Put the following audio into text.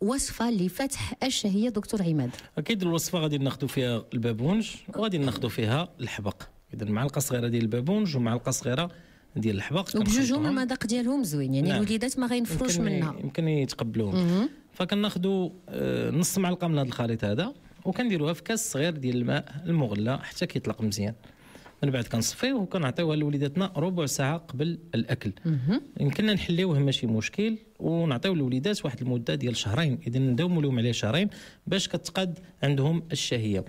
وصفه لفتح الشهيه دكتور عماد اكيد الوصفه غادي ناخذ فيها البابونج وغادي ناخذ فيها الحبق اذا معلقه صغيره ديال البابونج ومعلقه صغيره ديال الحبق وبجوجهم المذاق ديالهم زوين يعني نعم. الوليدات ما غينفروش منها يمكن يتقبلوهم فكناخذوا آه، نص معلقه من هذا الخليط هذا وكنديروها في كاس صغير ديال الماء المغلى حتى كيطلق مزيان من بعد كنصفيوه وكنعطيوها لوليداتنا ربع ساعه قبل الاكل يمكننا نحليوه ماشي مشكل ونعطيو الوليدات واحد المده ديال شهرين اذا نداوموا لهم عليه شهرين باش كتقاد عندهم الشهيه